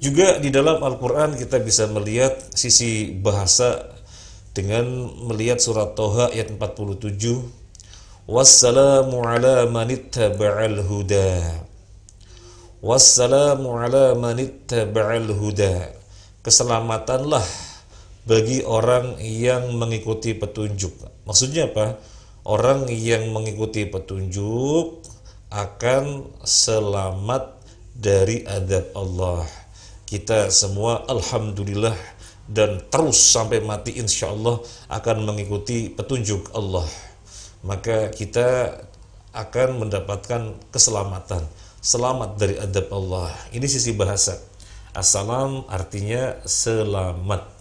Juga di dalam Al-Quran kita bisa melihat sisi bahasa dengan melihat surat Toha ayat 47 Wassalamu ala manittaba'al huda Wassalamu ala manittaba'al huda Keselamatanlah bagi orang yang mengikuti petunjuk Maksudnya apa? Orang yang mengikuti petunjuk akan selamat dari adab Allah. Kita semua alhamdulillah dan terus sampai mati insya Allah akan mengikuti petunjuk Allah. Maka kita akan mendapatkan keselamatan, selamat dari adab Allah. Ini sisi bahasa. Assalam artinya selamat.